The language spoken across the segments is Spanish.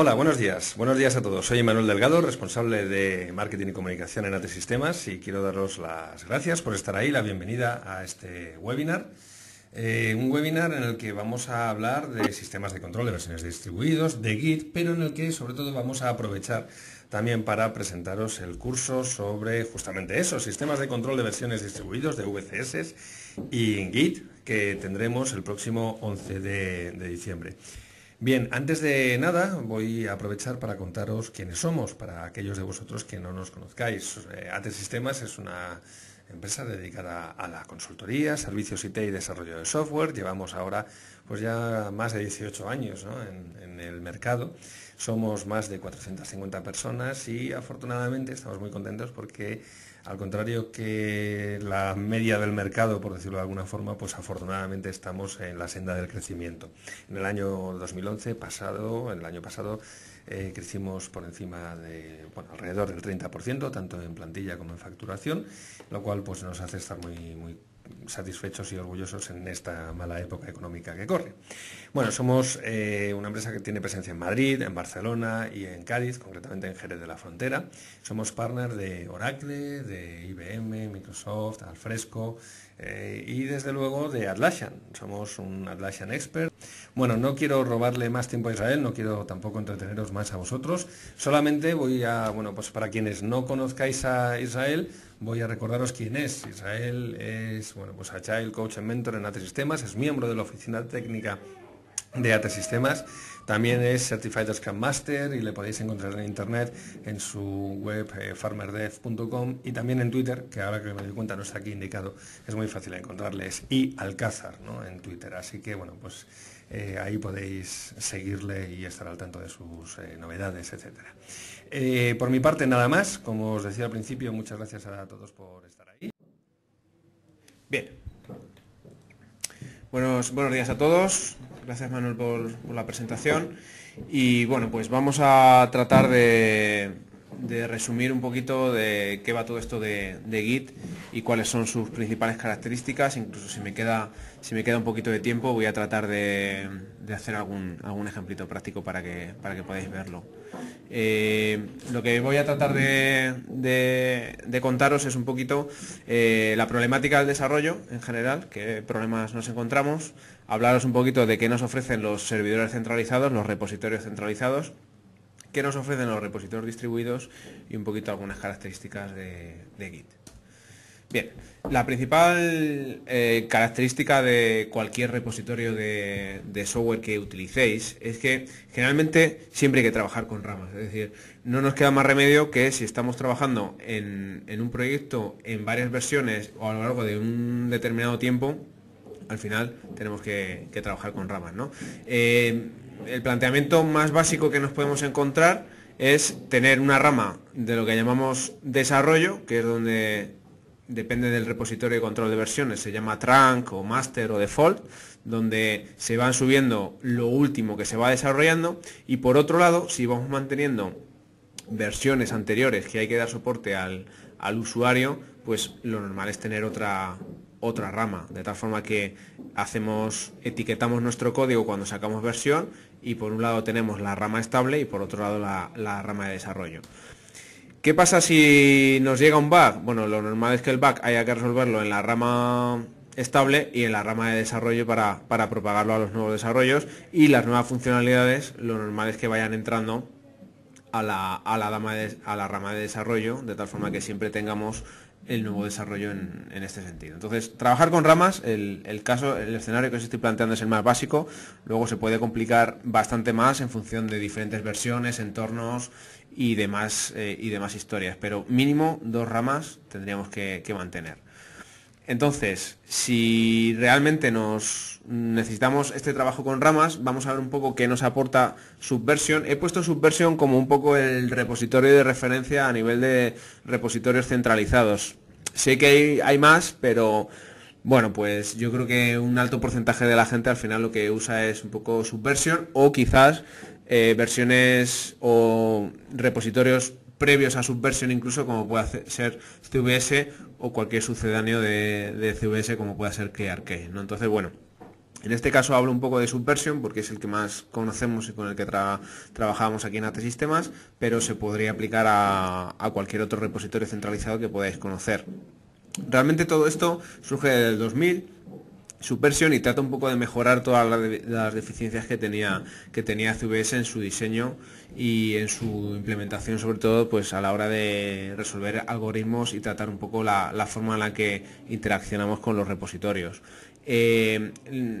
Hola, buenos días. Buenos días a todos. Soy Manuel Delgado, responsable de Marketing y Comunicación en AT Sistemas y quiero daros las gracias por estar ahí, la bienvenida a este webinar. Eh, un webinar en el que vamos a hablar de sistemas de control de versiones distribuidos, de Git, pero en el que sobre todo vamos a aprovechar también para presentaros el curso sobre justamente eso, sistemas de control de versiones distribuidos de VCS y Git, que tendremos el próximo 11 de diciembre. Bien, antes de nada voy a aprovechar para contaros quiénes somos, para aquellos de vosotros que no nos conozcáis. Eh, AT Sistemas es una empresa dedicada a la consultoría, servicios IT y desarrollo de software. Llevamos ahora pues ya más de 18 años en, el mercado. Somos más de 450 personas y afortunadamente estamos muy contentos porque al contrario que la media del mercado, por decirlo de alguna forma, pues afortunadamente estamos en la senda del crecimiento. En el año 2011 pasado, en el año pasado, eh, crecimos por encima de, bueno, alrededor del 30%, tanto en plantilla como en facturación, lo cual pues nos hace estar muy, muy satisfechos y orgullosos en esta mala época económica que corre. Bueno, somos eh, una empresa que tiene presencia en Madrid, en Barcelona y en Cádiz, concretamente en Jerez de la Frontera. Somos partner de Oracle, de IBM, Microsoft, Alfresco eh, y desde luego de Atlassian. Somos un Atlassian expert. Bueno, no quiero robarle más tiempo a Israel, no quiero tampoco entreteneros más a vosotros. Solamente voy a, bueno, pues para quienes no conozcáis a Israel, Voy a recordaros quién es. Israel es, bueno, pues Agile Coach and Mentor en AT Sistemas, es miembro de la oficina técnica de AT Sistemas. También es Certified Scrum Master y le podéis encontrar en internet en su web eh, farmerdev.com y también en Twitter, que ahora que me doy cuenta no está aquí indicado, es muy fácil encontrarle, es y Alcázar en Twitter. Así que bueno, pues eh, ahí podéis seguirle y estar al tanto de sus eh, novedades, etcétera. Eh, por mi parte, nada más. Como os decía al principio, muchas gracias a todos por estar ahí. Bien. Buenos, buenos días a todos. Gracias, Manuel, por la presentación. Y bueno, pues vamos a tratar de de resumir un poquito de qué va todo esto de, Git y cuáles son sus principales características. Incluso si me queda, si me queda un poquito de tiempo, voy a tratar de, hacer algún, algún ejemplito práctico para que, para que podáis verlo. Eh, lo que voy a tratar de, contaros es un poquito eh, la problemática del desarrollo en general, qué problemas nos encontramos, hablaros un poquito de qué nos ofrecen los servidores centralizados, los repositorios centralizados qué nos ofrecen los repositorios distribuidos y un poquito algunas características de, Git. Bien, la principal eh, característica de cualquier repositorio de, software que utilicéis es que generalmente siempre hay que trabajar con ramas. Es decir, no nos queda más remedio que si estamos trabajando en, un proyecto en varias versiones o a lo largo de un determinado tiempo, al final tenemos que, trabajar con ramas. ¿no? Eh, el planteamiento más básico que nos podemos encontrar es tener una rama de lo que llamamos desarrollo, que es donde depende del repositorio de control de versiones, se llama trunk o master o default, donde se van subiendo lo último que se va desarrollando y por otro lado, si vamos manteniendo versiones anteriores que hay que dar soporte al, al usuario, pues lo normal es tener otra, otra rama, de tal forma que hacemos, etiquetamos nuestro código cuando sacamos versión y por un lado tenemos la rama estable y por otro lado la, rama de desarrollo. ¿Qué pasa si nos llega un bug? Bueno, lo normal es que el bug haya que resolverlo en la rama estable y en la rama de desarrollo para, para propagarlo a los nuevos desarrollos y las nuevas funcionalidades, lo normal es que vayan entrando a la, a la, dama a la rama de desarrollo, de tal forma que siempre tengamos el nuevo desarrollo en, este sentido. Entonces, trabajar con ramas, el, caso, el escenario que os estoy planteando es el más básico, luego se puede complicar bastante más en función de diferentes versiones, entornos y demás, eh, y demás historias, pero mínimo dos ramas tendríamos que mantener. Entonces, si realmente nos necesitamos este trabajo con ramas, vamos a ver un poco qué nos aporta Subversion. He puesto Subversion como un poco el repositorio de referencia a nivel de repositorios centralizados. Sé que hay, más, pero bueno, pues yo creo que un alto porcentaje de la gente al final lo que usa es un poco Subversion o quizás eh, versiones o repositorios previos a Subversion incluso como puede ser CVS o cualquier sucedáneo de, CVS como pueda ser que ¿no? Entonces, bueno, en este caso hablo un poco de Subversion porque es el que más conocemos y con el que trabajamos aquí en AT Sistemas, pero se podría aplicar a, a cualquier otro repositorio centralizado que podáis conocer. Realmente todo esto surge del 2000, su y trata un poco de mejorar todas las deficiencias que tenía que tenía CVS en su diseño y en su implementación sobre todo pues a la hora de resolver algoritmos y tratar un poco la, la forma en la que interaccionamos con los repositorios eh,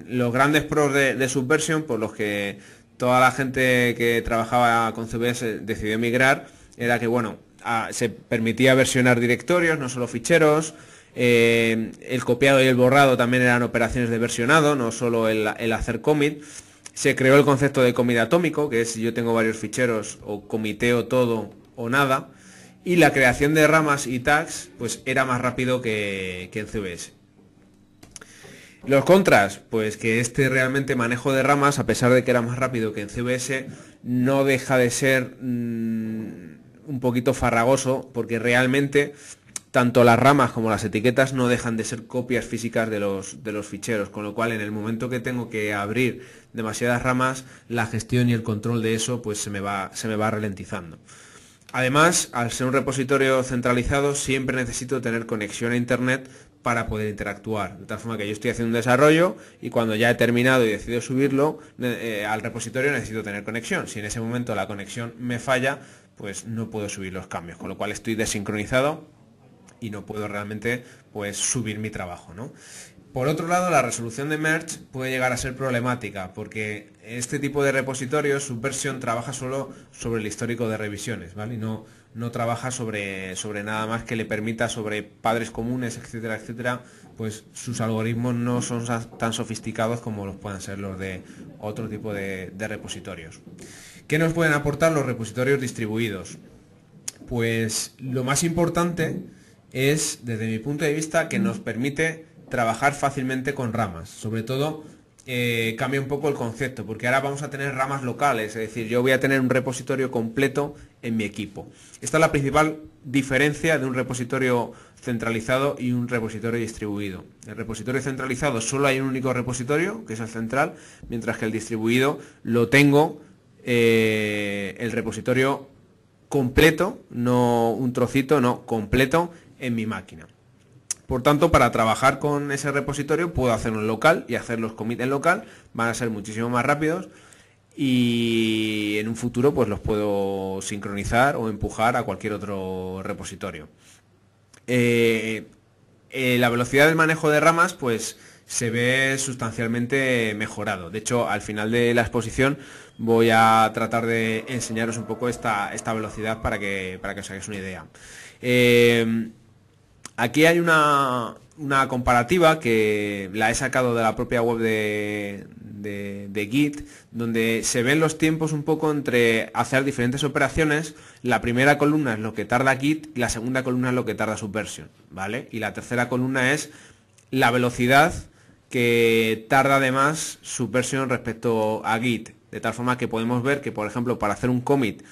los grandes pros de, de Subversion por los que toda la gente que trabajaba con CVS decidió migrar era que bueno ah, se permitía versionar directorios no solo ficheros eh, el copiado y el borrado también eran operaciones de versionado, no solo el, hacer commit. Se creó el concepto de commit atómico, que es yo tengo varios ficheros o comiteo todo o nada. Y la creación de ramas y tags pues era más rápido que, en CVS. Los contras, pues que este realmente manejo de ramas, a pesar de que era más rápido que en CVS, no deja de ser mm, un poquito farragoso, porque realmente tanto las ramas como las etiquetas no dejan de ser copias físicas de los, de los ficheros, con lo cual en el momento que tengo que abrir demasiadas ramas, la gestión y el control de eso pues se me va, se me va ralentizando. Además, al ser un repositorio centralizado, siempre necesito tener conexión a Internet para poder interactuar. De tal forma que yo estoy haciendo un desarrollo y cuando ya he terminado y decido subirlo eh, al repositorio necesito tener conexión. Si en ese momento la conexión me falla, pues no puedo subir los cambios, con lo cual estoy desincronizado y no puedo realmente pues subir mi trabajo, Por otro lado, la resolución de merge puede llegar a ser problemática porque este tipo de repositorios, su versión trabaja solo sobre el histórico de revisiones, ¿vale? no, no trabaja sobre, sobre nada más que le permita sobre padres comunes, etcétera, etcétera, pues sus algoritmos no son tan sofisticados como los puedan ser los de otro tipo de, de repositorios. ¿Qué nos pueden aportar los repositorios distribuidos? Pues lo más importante es, desde mi punto de vista, que nos permite trabajar fácilmente con ramas. Sobre todo, eh, cambia un poco el concepto, porque ahora vamos a tener ramas locales, es decir, yo voy a tener un repositorio completo en mi equipo. Esta es la principal diferencia de un repositorio centralizado y un repositorio distribuido. El repositorio centralizado solo hay un único repositorio, que es el central, mientras que el distribuido lo tengo eh, el repositorio completo, no un trocito, no, completo en mi máquina. Por tanto, para trabajar con ese repositorio puedo hacerlo en local y hacer los commit en local, van a ser muchísimo más rápidos y en un futuro pues los puedo sincronizar o empujar a cualquier otro repositorio. Eh, eh, la velocidad del manejo de ramas pues se ve sustancialmente mejorado. De hecho, al final de la exposición voy a tratar de enseñaros un poco esta, esta velocidad para que, para que os hagáis una idea. Eh, Aquí hay una, comparativa que la he sacado de la propia web de, Git, donde se ven los tiempos un poco entre hacer diferentes operaciones. La primera columna es lo que tarda Git, y la segunda columna es lo que tarda Subversion, ¿vale? Y la tercera columna es la velocidad que tarda además Subversion respecto a Git. De tal forma que podemos ver que, por ejemplo, para hacer un commit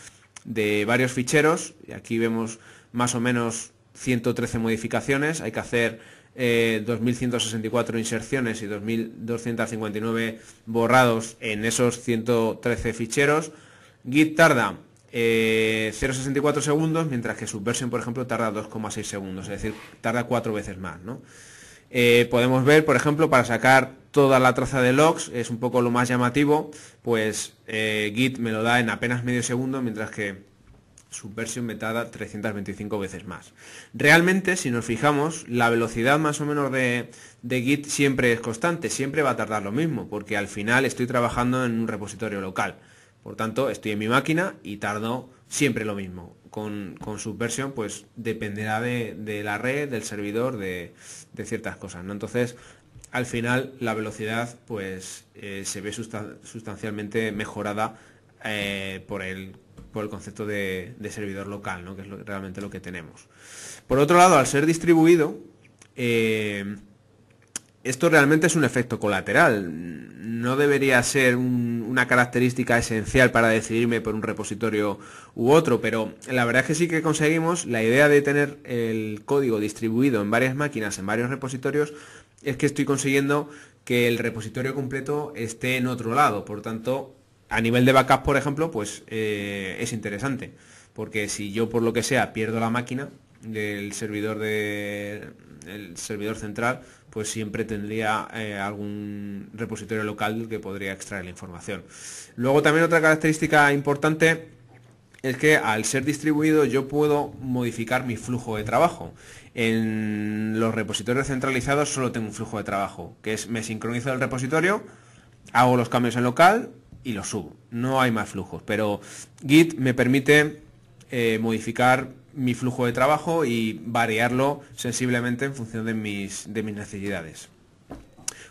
de varios ficheros, y aquí vemos más o menos 113 modificaciones, hay que hacer 2.164 eh, inserciones y 2.259 borrados en esos 113 ficheros. Git tarda 0,64 eh, segundos, mientras que Subversion, por ejemplo, tarda 2,6 segundos, es decir, tarda cuatro veces más. Eh, podemos ver, por ejemplo, para sacar toda la traza de logs, es un poco lo más llamativo, pues Git me lo da en apenas medio segundo, mientras que subversión metada 325 veces más. Realmente, si nos fijamos, la velocidad más o menos de, Git siempre es constante, siempre va a tardar lo mismo, porque al final estoy trabajando en un repositorio local. Por tanto, estoy en mi máquina y tardo siempre lo mismo. Con, con subversión, pues dependerá de, la red, del servidor, de, ciertas cosas. ¿no? Entonces, al final, la velocidad pues eh, se ve sustancialmente mejorada eh, por el el concepto de, servidor local, que es realmente lo que tenemos. Por otro lado, al ser distribuido, eh, esto realmente es un efecto colateral. No debería ser una característica esencial para decidirme por un repositorio u otro, pero la verdad es que sí que conseguimos la idea de tener el código distribuido en varias máquinas, en varios repositorios, es que estoy consiguiendo que el repositorio completo esté en otro lado. Por tanto, a nivel de backup, por ejemplo, pues eh, es interesante. Porque si yo por lo que sea pierdo la máquina del servidor de servidor central, pues siempre tendría eh, algún repositorio local que podría extraer la información. Luego también otra característica importante es que al ser distribuido yo puedo modificar mi flujo de trabajo. En los repositorios centralizados solo tengo un flujo de trabajo, que es me sincronizo el repositorio, hago los cambios en local, y lo subo. No hay más flujos, pero Git me permite eh, modificar mi flujo de trabajo y variarlo sensiblemente en función de mis, de mis necesidades.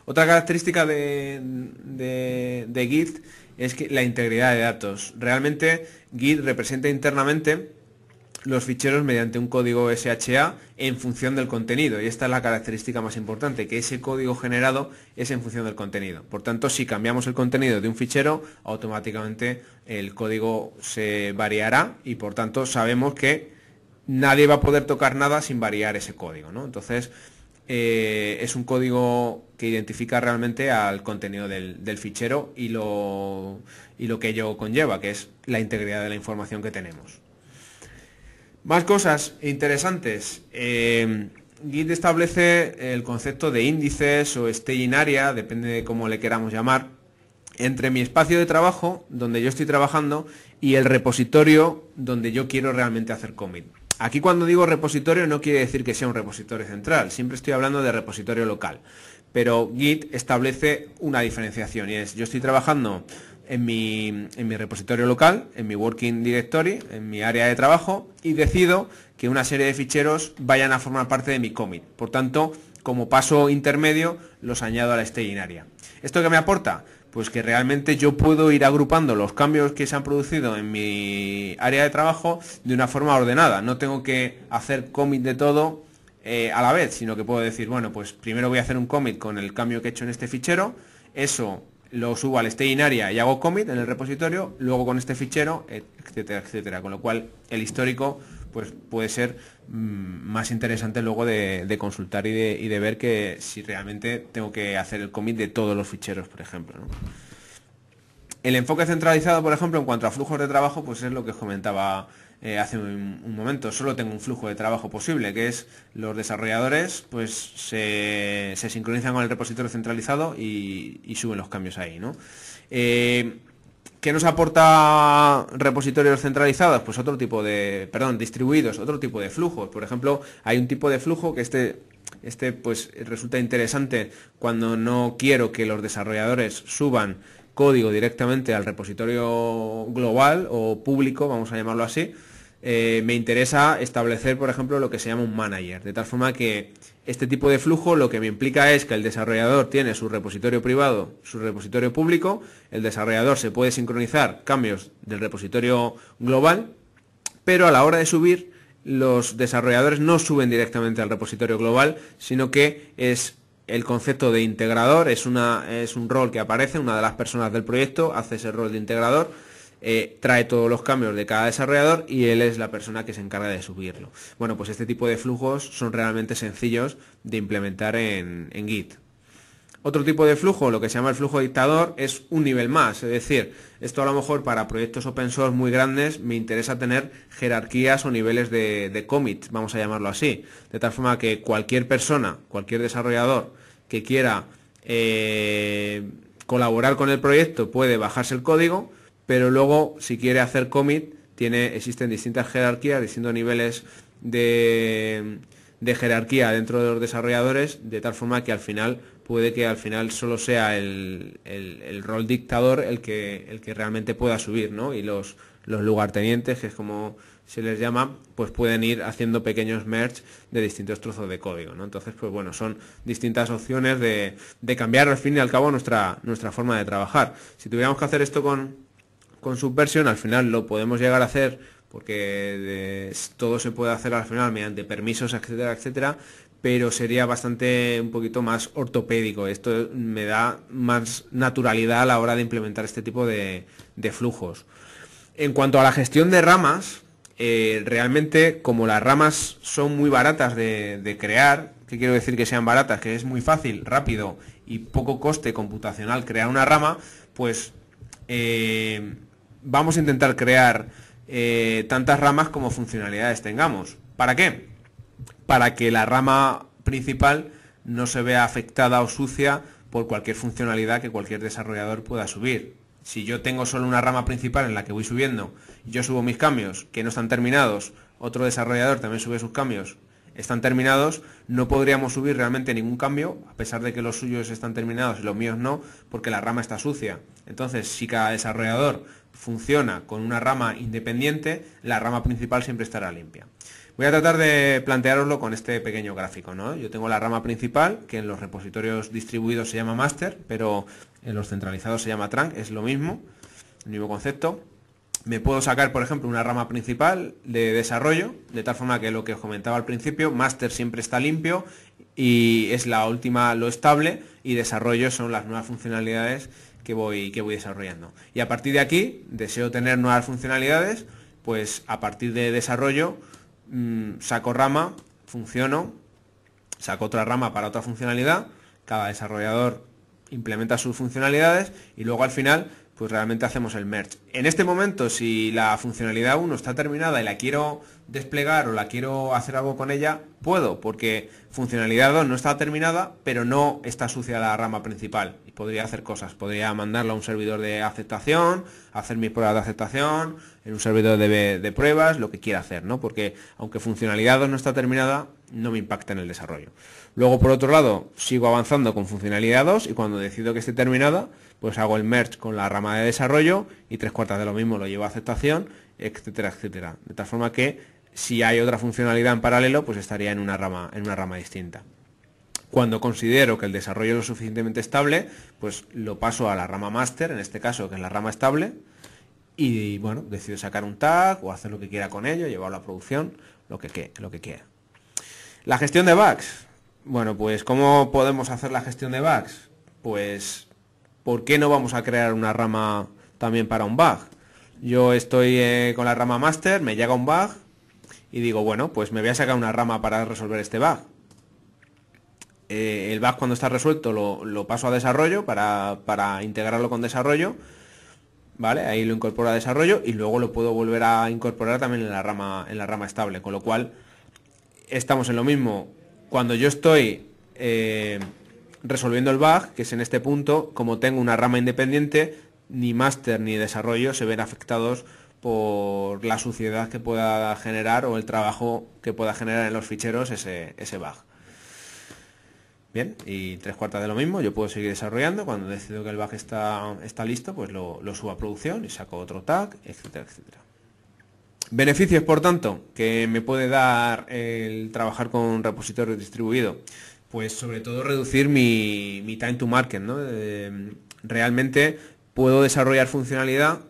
Otra característica de, de Git es que la integridad de datos. Realmente Git representa internamente los ficheros mediante un código SHA en función del contenido. Y esta es la característica más importante, que ese código generado es en función del contenido. Por tanto, si cambiamos el contenido de un fichero, automáticamente el código se variará y por tanto sabemos que nadie va a poder tocar nada sin variar ese código. Entonces, eh, es un código que identifica realmente al contenido del, del fichero y lo, y lo que ello conlleva, que es la integridad de la información que tenemos. Más cosas interesantes. Eh, Git establece el concepto de índices o staging area, depende de cómo le queramos llamar, entre mi espacio de trabajo, donde yo estoy trabajando, y el repositorio donde yo quiero realmente hacer commit. Aquí cuando digo repositorio no quiere decir que sea un repositorio central, siempre estoy hablando de repositorio local. Pero Git establece una diferenciación y es, yo estoy trabajando en mi, en mi repositorio local, en mi Working Directory, en mi área de trabajo y decido que una serie de ficheros vayan a formar parte de mi commit. Por tanto, como paso intermedio, los añado a la staging area. ¿Esto qué me aporta? Pues que realmente yo puedo ir agrupando los cambios que se han producido en mi área de trabajo de una forma ordenada. No tengo que hacer commit de todo eh, a la vez, sino que puedo decir, bueno, pues primero voy a hacer un commit con el cambio que he hecho en este fichero. Eso lo subo al área y hago commit en el repositorio, luego con este fichero, etcétera, etcétera. Con lo cual el histórico pues puede ser mm, más interesante luego de, consultar y de, ver que si realmente tengo que hacer el commit de todos los ficheros, por ejemplo. El enfoque centralizado, por ejemplo, en cuanto a flujos de trabajo, pues es lo que os comentaba eh, hace un, momento. Solo tengo un flujo de trabajo posible, que es los desarrolladores pues se, sincronizan con el repositorio centralizado y, suben los cambios ahí. ¿no? Eh, ¿Qué nos aporta repositorios centralizados? Pues otro tipo de, perdón, distribuidos, otro tipo de flujos. Por ejemplo, hay un tipo de flujo que este, este pues resulta interesante cuando no quiero que los desarrolladores suban código directamente al repositorio global o público, vamos a llamarlo así, eh, me interesa establecer, por ejemplo, lo que se llama un manager. De tal forma que este tipo de flujo lo que me implica es que el desarrollador tiene su repositorio privado, su repositorio público, el desarrollador se puede sincronizar cambios del repositorio global, pero a la hora de subir, los desarrolladores no suben directamente al repositorio global, sino que es el concepto de integrador es, es un rol que aparece, una de las personas del proyecto hace ese rol de integrador, eh, trae todos los cambios de cada desarrollador y él es la persona que se encarga de subirlo. Bueno, pues este tipo de flujos son realmente sencillos de implementar en Git. Otro tipo de flujo, lo que se llama el flujo dictador, es un nivel más. Es decir, esto a lo mejor para proyectos open source muy grandes me interesa tener jerarquías o niveles de, commit, vamos a llamarlo así. De tal forma que cualquier persona, cualquier desarrollador que quiera eh, colaborar con el proyecto puede bajarse el código, pero luego si quiere hacer commit tiene, existen distintas jerarquías, distintos niveles de jerarquía dentro de los desarrolladores, de tal forma que al final puede que al final solo sea el, rol dictador el que, el que realmente pueda subir, ¿no? Y los, los lugartenientes, que es como se les llama, pues pueden ir haciendo pequeños merge de distintos trozos de código, ¿no? Entonces, pues bueno, son distintas opciones de, cambiar al fin y al cabo nuestra, nuestra forma de trabajar. Si tuviéramos que hacer esto con, con Subversion, al final lo podemos llegar a hacer porque todo se puede hacer al final mediante permisos, etcétera, etcétera, pero sería bastante un poquito más ortopédico. Esto me da más naturalidad a la hora de implementar este tipo de, flujos. En cuanto a la gestión de ramas, eh, realmente como las ramas son muy baratas de, crear, ¿qué quiero decir que sean baratas? Que es muy fácil, rápido y poco coste computacional crear una rama, pues eh, vamos a intentar crear eh, tantas ramas como funcionalidades tengamos. ¿Para qué? para que la rama principal no se vea afectada o sucia por cualquier funcionalidad que cualquier desarrollador pueda subir. Si yo tengo solo una rama principal en la que voy subiendo, yo subo mis cambios que no están terminados, otro desarrollador también sube sus cambios, están terminados, no podríamos subir realmente ningún cambio, a pesar de que los suyos están terminados y los míos no, porque la rama está sucia. Entonces, si cada desarrollador funciona con una rama independiente, la rama principal siempre estará limpia. Voy a tratar de plantearoslo con este pequeño gráfico. ¿no? Yo tengo la rama principal, que en los repositorios distribuidos se llama master, pero en los centralizados se llama trunk, es lo mismo, el mismo concepto. Me puedo sacar, por ejemplo, una rama principal de desarrollo, de tal forma que lo que os comentaba al principio, master siempre está limpio y es la última, lo estable, y desarrollo son las nuevas funcionalidades que voy, que voy desarrollando. Y a partir de aquí, deseo tener nuevas funcionalidades, pues a partir de desarrollo mm, saco rama, funciono, saco otra rama para otra funcionalidad, cada desarrollador implementa sus funcionalidades y luego al final pues realmente hacemos el merge. En este momento, si la funcionalidad 1 está terminada y la quiero desplegar o la quiero hacer algo con ella, puedo, porque funcionalidad 2 no está terminada, pero no está sucia la rama principal. Y podría hacer cosas, podría mandarla a un servidor de aceptación, hacer mis pruebas de aceptación, en un servidor de, pruebas, lo que quiera hacer, ¿no? Porque aunque funcionalidad 2 no está terminada, no me impacta en el desarrollo. Luego, por otro lado, sigo avanzando con funcionalidad 2 y cuando decido que esté terminada, pues hago el merge con la rama de desarrollo y tres cuartas de lo mismo lo llevo a aceptación, etcétera, etcétera. De tal forma que si hay otra funcionalidad en paralelo, pues estaría en una rama, en una rama distinta. Cuando considero que el desarrollo es lo suficientemente estable, pues lo paso a la rama master, en este caso, que es la rama estable, y bueno, decido sacar un tag o hacer lo que quiera con ello, llevarlo a producción, lo lo que quiera. La gestión de bugs. Bueno, pues ¿cómo podemos hacer la gestión de bugs? Pues ¿por qué no vamos a crear una rama también para un bug? Yo estoy eh, con la rama master, me llega un bug y digo, bueno, pues me voy a sacar una rama para resolver este bug. Eh, el bug cuando está resuelto lo, paso a desarrollo para, integrarlo con desarrollo. ¿Vale? Ahí lo incorporo a desarrollo y luego lo puedo volver a incorporar también en la rama, en la rama estable. Con lo cual, estamos en lo mismo. Cuando yo estoy eh, resolviendo el bug, que es en este punto, como tengo una rama independiente, ni máster ni desarrollo se ven afectados por la suciedad que pueda generar o el trabajo que pueda generar en los ficheros ese, ese bug. Bien, y tres cuartas de lo mismo, yo puedo seguir desarrollando, cuando decido que el bug está, está listo, pues lo, lo subo a producción y saco otro tag, etcétera, etcétera. Beneficios, por tanto, que me puede dar el trabajar con un repositorio distribuido. Pues sobre todo reducir mi, time to market, ¿no? Eh, realmente puedo desarrollar funcionalidad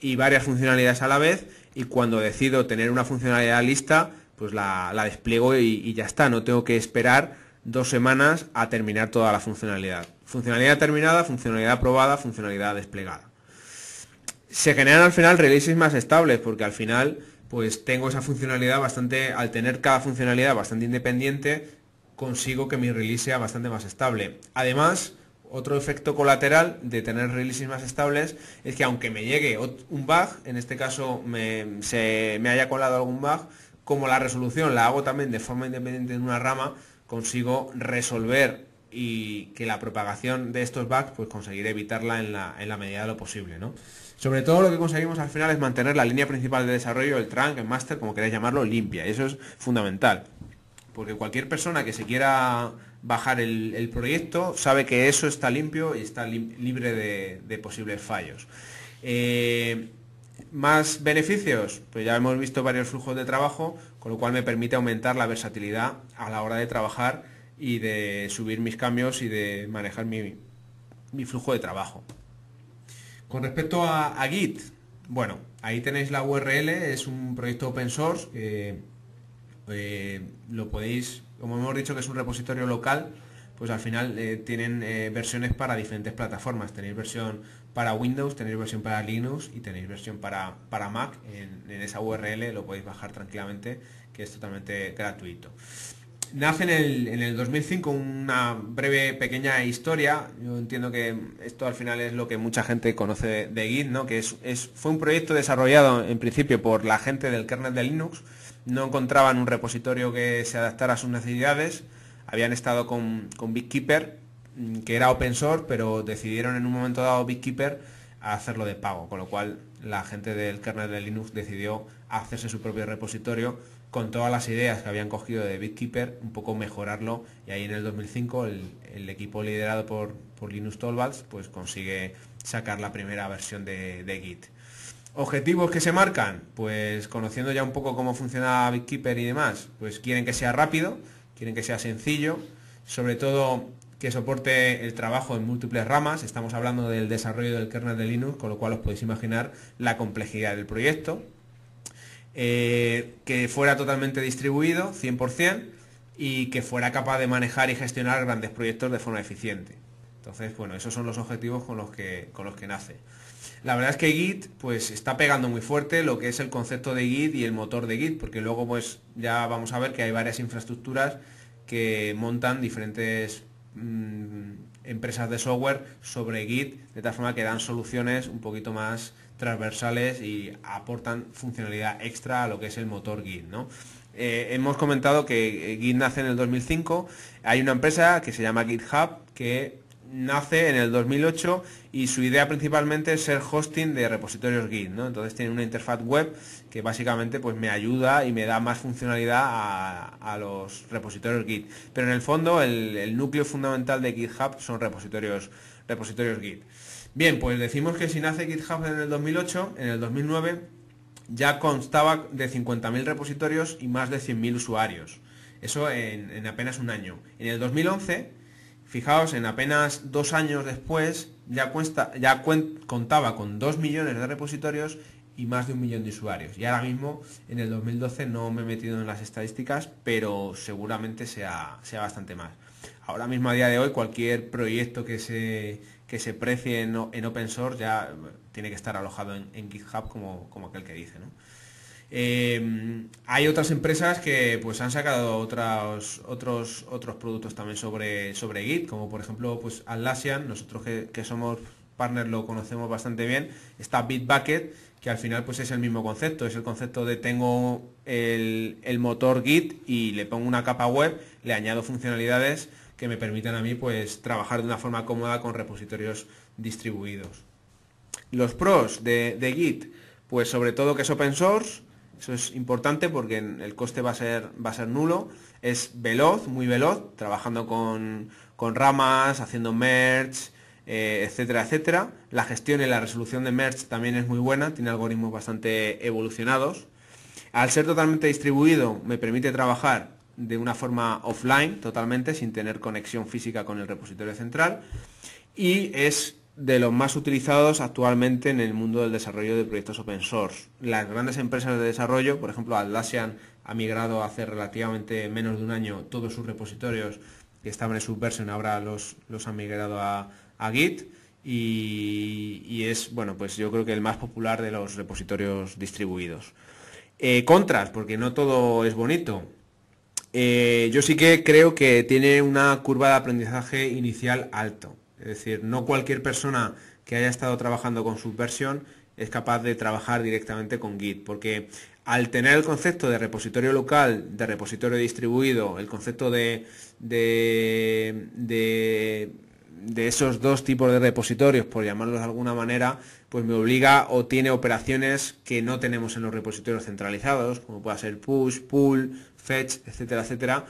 y varias funcionalidades a la vez y cuando decido tener una funcionalidad lista, pues la, despliego y, ya está, no tengo que esperar dos semanas a terminar toda la funcionalidad. Funcionalidad terminada, funcionalidad aprobada, funcionalidad desplegada. Se generan al final releases más estables porque al final pues tengo esa funcionalidad bastante, al tener cada funcionalidad bastante independiente, consigo que mi release sea bastante más estable. Además, otro efecto colateral de tener releases más estables es que aunque me llegue un bug, en este caso me, haya colado algún bug, como la resolución la hago también de forma independiente en una rama, consigo resolver y que la propagación de estos bugs, pues conseguir evitarla en la, medida de lo posible, Sobre todo lo que conseguimos al final es mantener la línea principal de desarrollo, el trunk, el master, como queráis llamarlo, limpia. eso es fundamental porque cualquier persona que se quiera bajar el, proyecto sabe que eso está limpio y está libre de, posibles fallos. Eh, más beneficios, pues ya hemos visto varios flujos de trabajo, con lo cual me permite aumentar la versatilidad a la hora de trabajar y de subir mis cambios y de manejar mi, mi flujo de trabajo. Con respecto a, Git, bueno, ahí tenéis la URL, es un proyecto open source. Eh, lo podéis, como hemos dicho que es un repositorio local, pues al final eh, tienen eh, versiones para diferentes plataformas. Tenéis versión para Windows, tenéis versión para Linux y tenéis versión para, para Mac. En, esa URL lo podéis bajar tranquilamente, que es totalmente gratuito. Nace en el, en el 2005 una breve pequeña historia. Yo entiendo que esto al final es lo que mucha gente conoce de, Git, ¿no? que es, es, fue un proyecto desarrollado en principio por la gente del kernel de Linux no encontraban un repositorio que se adaptara a sus necesidades, habían estado con, BitKeeper, mm, que era open source, pero decidieron en un momento dado BitKeeper a hacerlo de pago, con lo cual la gente del kernel de Linux decidió hacerse su propio repositorio con todas las ideas que habían cogido de BitKeeper, un poco mejorarlo y ahí en el 2005 el, equipo liderado por, por Linus Torvalds pues consigue sacar la primera versión de Git. Objetivos que se marcan, pues conociendo ya un poco cómo funciona BitKeeper y demás, pues quieren que sea rápido, quieren que sea sencillo, sobre todo que soporte el trabajo en múltiples ramas. Estamos hablando del desarrollo del kernel de Linux, con lo cual os podéis imaginar la complejidad del proyecto. Eh, que fuera totalmente distribuido, 100%, y que fuera capaz de manejar y gestionar grandes proyectos de forma eficiente. Entonces, bueno, esos son los objetivos con los que, con los que nace. La verdad es que Git pues está pegando muy fuerte lo que es el concepto de Git y el motor de Git, porque luego pues ya vamos a ver que hay varias infraestructuras que montan diferentes mm, empresas de software sobre Git, de tal forma que dan soluciones un poquito más transversales y aportan funcionalidad extra a lo que es el motor Git, ¿no? Eh, hemos comentado que eh, Git nace en el 2005. Hay una empresa que se llama GitHub que nace en el 2008 y su idea principalmente es ser hosting de repositorios Git, Entonces tiene una interfaz web que básicamente pues me ayuda y me da más funcionalidad a, los repositorios Git. Pero en el fondo el, núcleo fundamental de GitHub son repositorios, repositorios Git. Bien, pues decimos que si nace GitHub en el 2008, en el 2009 ya constaba de 50.000 repositorios y más de 100.000 usuarios. Eso en, en apenas un año. En el 2011 Fijaos, en apenas dos años después ya, ya contaba con dos millones de repositorios y más de un millón de usuarios. Y ahora mismo, en el 2012, no me he metido en las estadísticas, pero seguramente sea, sea bastante más. Ahora mismo, a día de hoy, cualquier proyecto que se, que se precie en, open source ya tiene que estar alojado en, GitHub, como, como aquel que dice. ¿no? Em, hay otras empresas que pues han sacado otros, otros, productos también sobre, sobre Git, como por ejemplo pues Atlassian, nosotros que, somos partners lo conocemos bastante bien, está Bitbucket, que al final pues es el mismo concepto, es el concepto de tengo el, motor Git y le pongo una capa web, le añado funcionalidades que me permitan a mí pues trabajar de una forma cómoda con repositorios distribuidos. Los pros de, de Git, pues sobre todo que es open source, eso es importante porque el coste va a ser, va a ser nulo. Es veloz, muy veloz, trabajando con, ramas, haciendo merge, eh, etcétera, etcétera. La gestión y la resolución de merge también es muy buena, tiene algoritmos bastante evolucionados. Al ser totalmente distribuido, me permite trabajar de una forma offline totalmente, sin tener conexión física con el repositorio central. Y es de los más utilizados actualmente en el mundo del desarrollo de proyectos open source. Las grandes empresas de desarrollo, por ejemplo, Atlassian ha migrado hace relativamente menos de un año todos sus repositorios que estaban en Subversion, ahora los, los han migrado a, Git y, es, bueno, pues yo creo que el más popular de los repositorios distribuidos. Eh, contras, porque no todo es bonito. Eh, yo sí que creo que tiene una curva de aprendizaje inicial alto es decir, no cualquier persona que haya estado trabajando con subversión es capaz de trabajar directamente con Git, porque al tener el concepto de repositorio local, de repositorio distribuido, el concepto de, de esos dos tipos de repositorios, por llamarlos de alguna manera, pues me obliga o tiene operaciones que no tenemos en los repositorios centralizados, como pueda ser push, pull, fetch, etcétera, etcétera,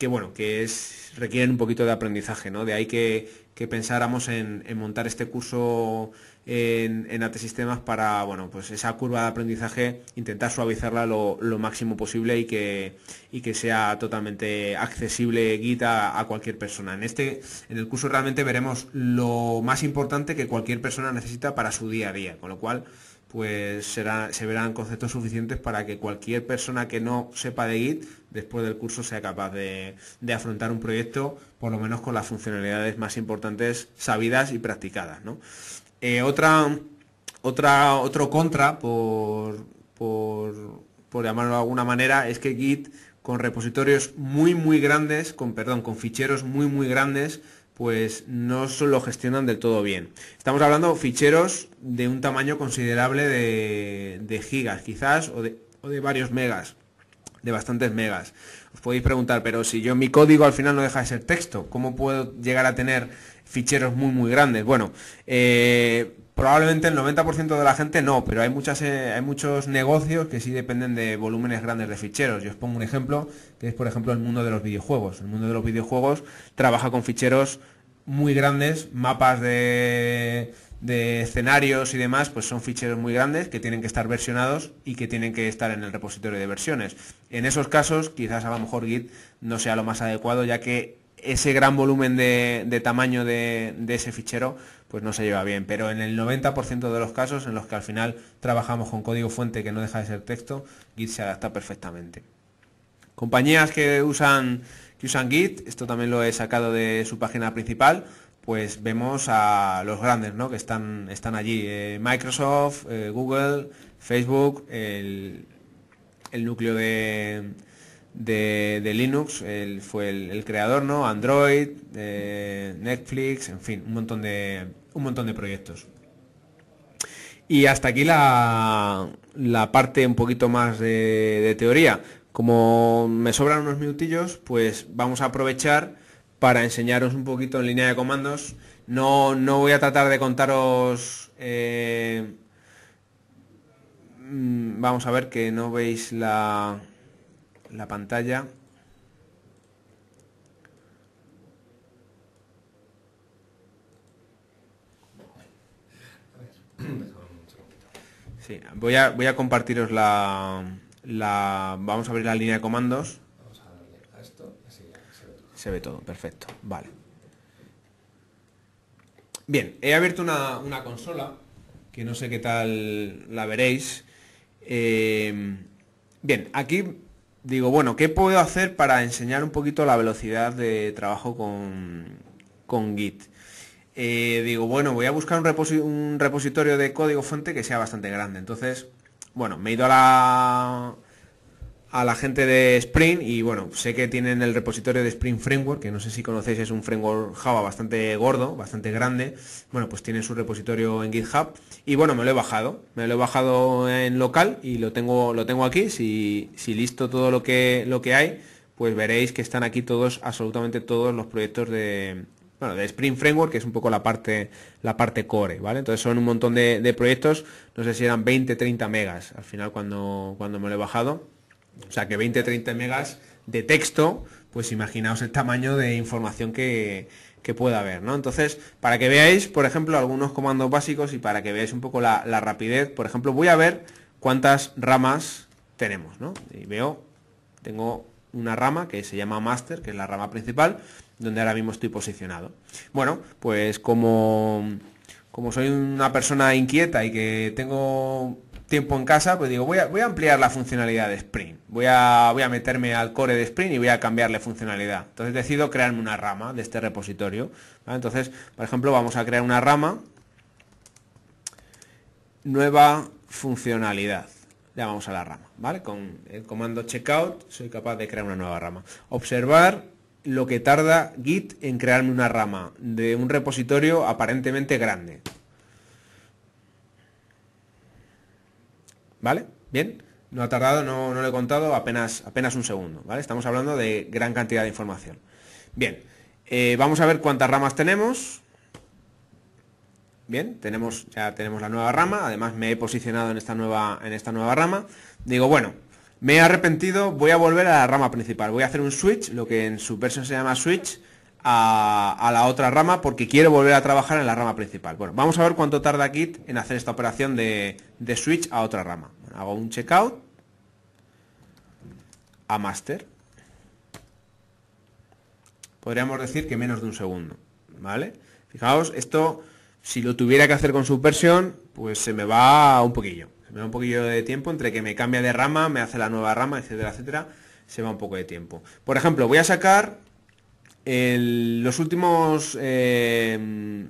que bueno, que es, requieren un poquito de aprendizaje, ¿no? De ahí que, pensáramos en, montar este curso en, en Sistemas para, bueno, pues esa curva de aprendizaje, intentar suavizarla lo, máximo posible y que, que sea totalmente accesible guita a, a, cualquier persona. En este, en el curso realmente veremos lo más importante que cualquier persona necesita para su día a día, con lo cual pues será, se verán conceptos suficientes para que cualquier persona que no sepa de Git después del curso sea capaz de, afrontar un proyecto, por lo menos con las funcionalidades más importantes sabidas y practicadas. ¿no? Eh, otra, otra, otro contra, por, por llamarlo de alguna manera, es que Git con repositorios muy muy grandes, con perdón, con ficheros muy muy grandes, pues no lo gestionan del todo bien. Estamos hablando de ficheros de un tamaño considerable de, gigas, quizás, o de, de varios megas, de bastantes megas. Os podéis preguntar, pero si yo mi código al final no deja de ser texto, ¿cómo puedo llegar a tener ficheros muy muy grandes? Bueno, eh, probablemente el 90% de la gente no, pero hay, muchas, eh, hay muchos negocios que sí dependen de volúmenes grandes de ficheros. Yo os pongo un ejemplo, que es por ejemplo el mundo de los videojuegos. El mundo de los videojuegos trabaja con ficheros muy grandes, mapas de, de escenarios y demás, pues son ficheros muy grandes que tienen que estar versionados y que tienen que estar en el repositorio de versiones. En esos casos, quizás a lo mejor Git no sea lo más adecuado, ya que ese gran volumen de, tamaño de, de, ese fichero pues no se lleva bien, pero en el 90% de los casos en los que al final trabajamos con código fuente que no deja de ser texto, Git se adapta perfectamente. Compañías que usan Git, esto también lo he sacado de su página principal, pues vemos a los grandes que están, están allí, eh, Microsoft, eh, Google, Facebook, el, núcleo de, Linux, fue el, creador, ¿no? Android, eh, Netflix, en fin, un montón de, un montón de proyectos. Y hasta aquí la, parte un poquito más de, teoría. Como me sobran unos minutillos, pues vamos a aprovechar para enseñaros un poquito en línea de comandos. No, voy a tratar de contaros... Eh, mm, vamos a ver que no veis la, la pantalla. Sí, voy a, voy a compartiros la la, vamos a abrir la línea de comandos. se ve todo. perfecto, vale. Bien, he abierto una, una consola, que no sé qué tal la veréis. Eh, bien, aquí digo, bueno, ¿qué puedo hacer para enseñar un poquito la velocidad de trabajo con, con Git? Eh, digo, bueno, voy a buscar un, un repositorio de código fuente que sea bastante grande. Entonces, bueno, me he ido a la, a la gente de Spring y bueno, sé que tienen el repositorio de Spring Framework, que no sé si conocéis, es un framework Java bastante gordo, bastante grande. Bueno, pues tiene su repositorio en GitHub y bueno, me lo he bajado, me lo he bajado en local y lo tengo lo tengo aquí, si, si listo todo lo que lo que hay, pues veréis que están aquí todos absolutamente todos los proyectos de bueno, de Spring Framework, que es un poco la parte, la parte core, ¿vale? Entonces son un montón de, proyectos, no sé si eran 20, 30 megas al final cuando, cuando me lo he bajado. O sea que 20, 30 megas de texto, pues imaginaos el tamaño de información que, pueda haber, ¿no? Entonces, para que veáis, por ejemplo, algunos comandos básicos y para que veáis un poco la, la rapidez, por ejemplo, voy a ver cuántas ramas tenemos, ¿no? Y veo, tengo una rama que se llama master, que es la rama principal, donde ahora mismo estoy posicionado. Bueno, pues como, como soy una persona inquieta y que tengo tiempo en casa, pues digo, voy a, voy a ampliar la funcionalidad de Spring. Voy a, voy a meterme al core de Spring y voy a cambiarle funcionalidad. Entonces decido crearme una rama de este repositorio. Entonces, por ejemplo, vamos a crear una rama nueva funcionalidad. Le vamos a la rama, ¿vale? Con el comando checkout soy capaz de crear una nueva rama. Observar lo que tarda Git en crearme una rama de un repositorio aparentemente grande. ¿Vale? Bien. No ha tardado, no, no lo he contado, apenas, apenas un segundo. ¿vale? Estamos hablando de gran cantidad de información. Bien. Eh, vamos a ver cuántas ramas tenemos. Bien, tenemos, ya tenemos la nueva rama. Además me he posicionado en esta nueva, en esta nueva rama. Digo, bueno, me he arrepentido, voy a volver a la rama principal, voy a hacer un switch, lo que en su versión se llama switch, a, la otra rama porque quiero volver a trabajar en la rama principal. Bueno, vamos a ver cuánto tarda Kit en hacer esta operación de, switch a otra rama. hago un checkout a master. Podríamos decir que menos de un segundo, ¿vale? Fijaos, esto si lo tuviera que hacer con subversión, pues se me va un poquillo me da un poquillo de tiempo entre que me cambia de rama, me hace la nueva rama, etcétera, etcétera. Se va un poco de tiempo. Por ejemplo, voy a sacar los últimos eh,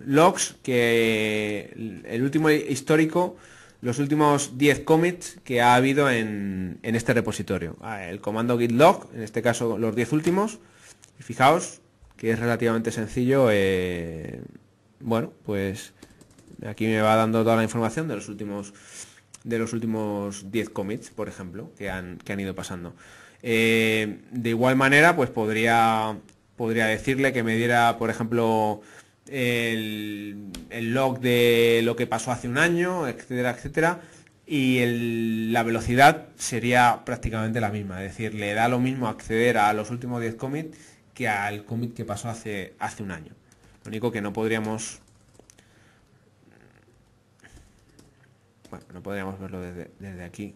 logs que... El último histórico, los últimos 10 commits que ha habido en, este repositorio. Ah, el comando git log, en este caso los 10 últimos. Y fijaos que es relativamente sencillo. Eh, bueno, pues aquí me va dando toda la información de los últimos de los últimos 10 commits, por ejemplo, que han, que han ido pasando. Eh, de igual manera, pues podría, podría decirle que me diera, por ejemplo, el, log de lo que pasó hace un año, etcétera, etcétera. Y la velocidad sería prácticamente la misma. Es decir, le da lo mismo acceder a los últimos 10 commits que al commit que pasó hace, hace un año. Lo único que no podríamos Bueno, no podríamos verlo desde, aquí.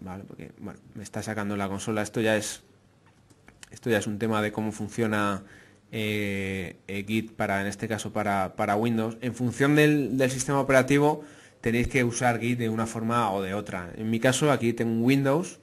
Vale, porque, me está sacando la consola. Esto ya es. Esto ya es un tema de cómo funciona eh, eh, Git para, en este caso, para, Windows. En función del, sistema operativo, tenéis que usar Git de una forma o de otra. En mi caso, aquí tengo Windows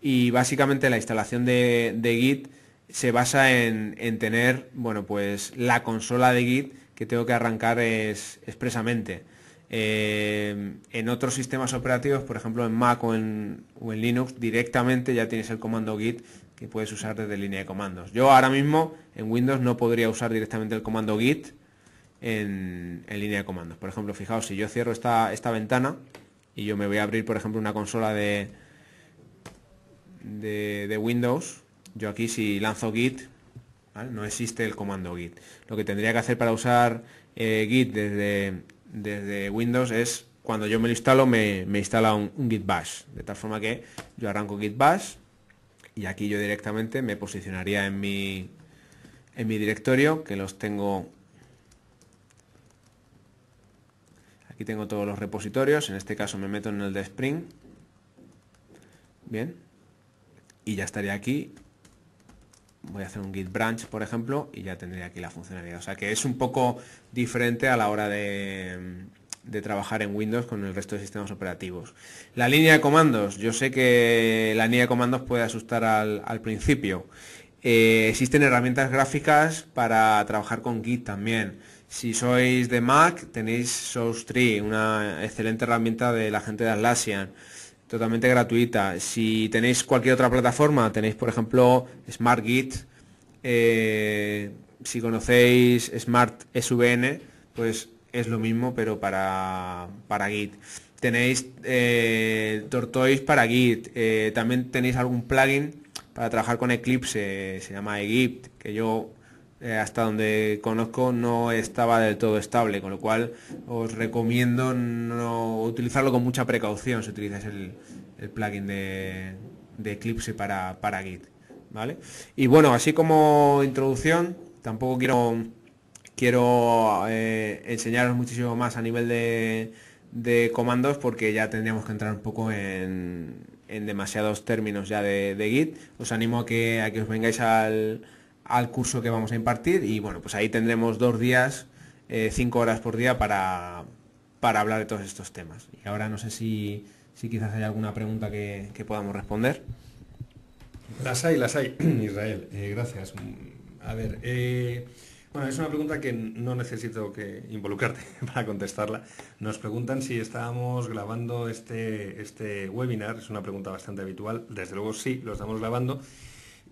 y básicamente la instalación de, Git se basa en, en, tener, bueno, pues la consola de Git que tengo que arrancar es, expresamente. Eh, en otros sistemas operativos, por ejemplo en Mac o en, Linux, directamente ya tienes el comando git que puedes usar desde línea de comandos. Yo ahora mismo en Windows no podría usar directamente el comando git en, línea de comandos. Por ejemplo, fijaos, si yo cierro esta, ventana y yo me voy a abrir, por ejemplo, una consola de, de, Windows, yo aquí si lanzo git, no existe el comando git. Lo que tendría que hacer para usar eh, git desde desde Windows es cuando yo me lo instalo, me, instala un, Git Bash. De tal forma que yo arranco Git Bash y aquí yo directamente me posicionaría en mi, en mi directorio, que los tengo... Aquí tengo todos los repositorios, en este caso me meto en el de Spring. Bien. Y ya estaría aquí voy a hacer un git branch, por ejemplo, y ya tendría aquí la funcionalidad. O sea que es un poco diferente a la hora de, trabajar en Windows con el resto de sistemas operativos. La línea de comandos. Yo sé que la línea de comandos puede asustar al, principio. Eh, existen herramientas gráficas para trabajar con Git también. Si sois de Mac, tenéis SourceTree, una excelente herramienta de la gente de Atlassian totalmente gratuita. Si tenéis cualquier otra plataforma, tenéis por ejemplo SmartGit, eh, si conocéis Smart SVN, pues es lo mismo, pero para, para Git. Tenéis eh, Tortoise para Git, eh, también tenéis algún plugin para trabajar con Eclipse, se llama Egypt, que yo eh, hasta donde conozco no estaba del todo estable, con lo cual os recomiendo no utilizarlo con mucha precaución si utilizáis el, plugin de, Eclipse para, para, Git. ¿Vale? Y bueno, así como introducción, tampoco quiero, quiero eh, enseñaros muchísimo más a nivel de, de comandos porque ya tendríamos que entrar un poco en, en demasiados términos ya de, Git. Os animo que, a que os vengáis al, al curso que vamos a impartir y bueno, pues ahí tendremos dos días, eh, cinco horas por día para, para hablar de todos estos temas. Y ahora no sé si, si quizás hay alguna pregunta que, podamos responder. Las hay, las hay, Israel. Eh, gracias. A ver, eh, bueno, es una pregunta que no necesito que involucrarte para contestarla. Nos preguntan si estábamos grabando este, este webinar, es una pregunta bastante habitual. Desde luego sí, lo estamos grabando.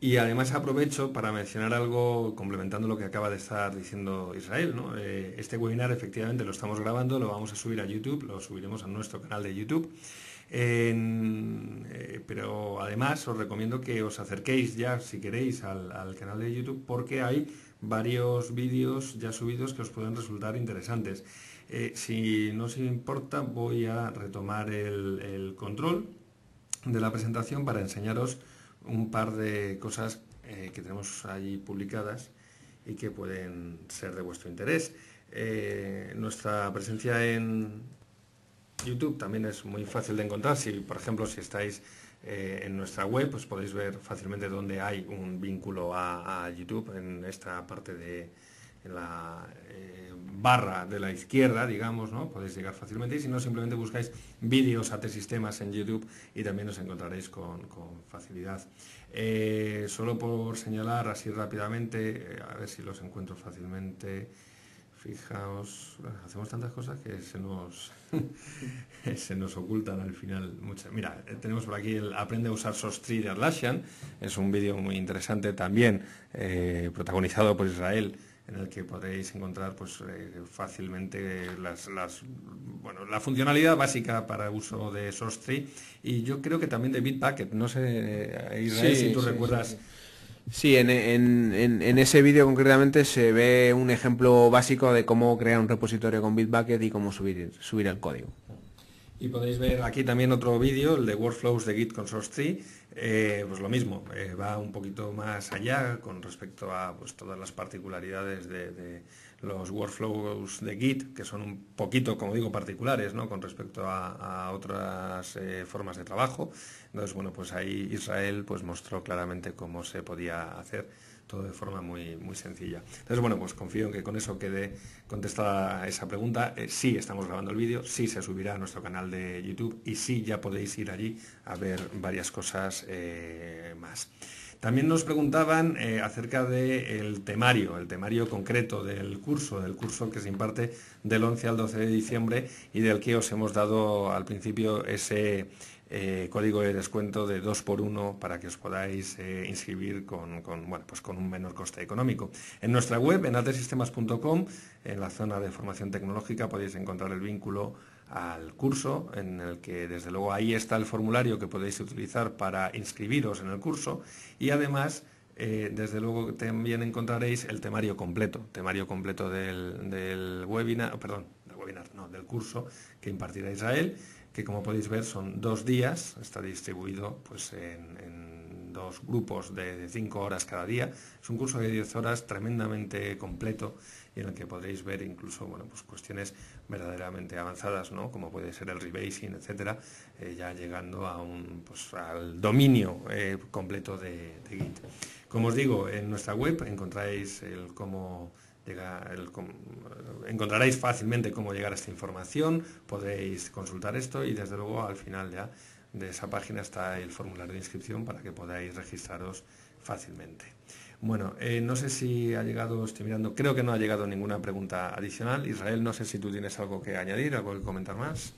Y además aprovecho para mencionar algo complementando lo que acaba de estar diciendo Israel. Eh, este webinar efectivamente lo estamos grabando, lo vamos a subir a YouTube, lo subiremos a nuestro canal de YouTube. Eh, pero además os recomiendo que os acerquéis ya, si queréis, al, canal de YouTube porque hay varios vídeos ya subidos que os pueden resultar interesantes. Eh, si no os importa, voy a retomar el control de la presentación para enseñaros un par de cosas eh, que tenemos allí publicadas y que pueden ser de vuestro interés. Eh, nuestra presencia en YouTube también es muy fácil de encontrar. Si, por ejemplo, si estáis eh, en nuestra web, pues podéis ver fácilmente dónde hay un vínculo a, YouTube en esta parte de la barra de la izquierda, digamos, ¿no? Podéis llegar fácilmente y si no, simplemente buscáis vídeos AT Sistemas en YouTube y también os encontraréis con, facilidad. Eh, solo por señalar así rápidamente, eh, a ver si los encuentro fácilmente. Fijaos, hacemos tantas cosas que se nos, se nos ocultan al final muchas. Mira, eh, tenemos por aquí el Aprende a usar sos de es un vídeo muy interesante también, protagonizado por Israel en el que podréis encontrar pues, eh, fácilmente las, bueno, la funcionalidad básica para uso de Source 3 y yo creo que también de Bitbucket. No sé, eh, Israel, si tú recuerdas. Sí, en, en, ese vídeo concretamente se ve un ejemplo básico de cómo crear un repositorio con Bitbucket y cómo subir, subir el código. Y podéis ver aquí también otro vídeo, el de Workflows de Git Source 3. Eh, pues lo mismo, eh, va un poquito más allá con respecto a pues, todas las particularidades de, los workflows de Git, que son un poquito, como digo, particulares con respecto a, otras eh, formas de trabajo. Entonces, bueno, pues ahí Israel pues, mostró claramente cómo se podía hacer de forma muy, muy sencilla. Entonces, bueno, pues confío en que con eso quede contestada esa pregunta. Eh, sí estamos grabando el vídeo, sí se subirá a nuestro canal de YouTube y sí ya podéis ir allí a ver varias cosas eh, más. También nos preguntaban eh, acerca del temario, el temario concreto del curso, del curso que se imparte del 11 al 12 de diciembre y del que os hemos dado al principio ese, eh, código de descuento de 2 por 1 para que os podáis eh, inscribir con, pues con un menor coste económico. En nuestra web, en atesistemas.com, en la zona de formación tecnológica podéis encontrar el vínculo al curso en el que desde luego ahí está el formulario que podéis utilizar para inscribiros en el curso y además eh, desde luego también encontraréis el temario completo, temario completo del, webinar, perdón, del webinar, no, del curso que impartiréis a él, que como podéis ver son dos días, está distribuido pues, en, dos grupos de, cinco horas cada día. Es un curso de diez horas tremendamente completo y en el que podréis ver incluso bueno, pues cuestiones verdaderamente avanzadas, como puede ser el rebasing, etcétera, eh, ya llegando a un, pues, al dominio eh, completo de, de, Git. Como os digo, en nuestra web encontráis el cómo encontraréis fácilmente cómo llegar a esta información, podéis consultar esto y desde luego al final ya de esa página está el formulario de inscripción para que podáis registraros fácilmente. Bueno, eh, no sé si ha llegado, estoy mirando, creo que no ha llegado ninguna pregunta adicional. Israel, no sé si tú tienes algo que añadir, algo que comentar más.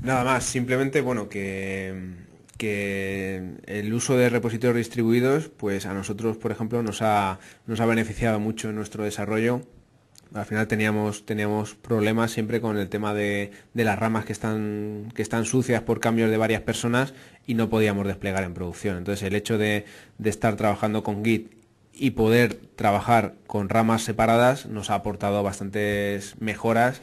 Nada más, simplemente, bueno, que que el uso de repositorios distribuidos, pues a nosotros, por ejemplo, nos ha, nos ha beneficiado mucho en nuestro desarrollo. Al final teníamos, problemas siempre con el tema de, las ramas que están, que están sucias por cambios de varias personas y no podíamos desplegar en producción. Entonces el hecho de, de estar trabajando con Git y poder trabajar con ramas separadas nos ha aportado bastantes mejoras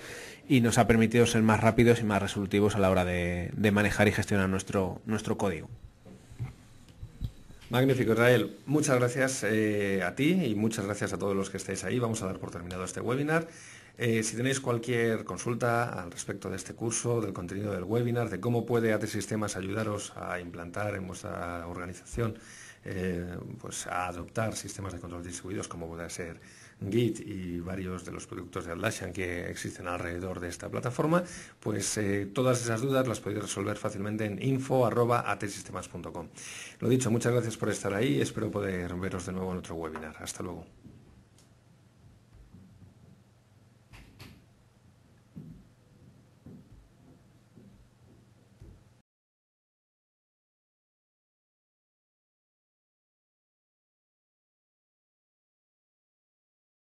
y nos ha permitido ser más rápidos y más resolutivos a la hora de, manejar y gestionar nuestro, código. Magnífico, Israel. Muchas gracias eh, a ti y muchas gracias a todos los que estáis ahí. Vamos a dar por terminado este webinar. Eh, si tenéis cualquier consulta al respecto de este curso, del contenido del webinar, de cómo puede AT Sistemas ayudaros a implantar en vuestra organización, eh, pues a adoptar sistemas de control distribuidos como puede ser Git y varios de los productos de Atlassian que existen alrededor de esta plataforma, pues eh, todas esas dudas las podéis resolver fácilmente en info.atesistemas.com. Lo dicho, muchas gracias por estar ahí, y espero poder veros de nuevo en otro webinar. Hasta luego.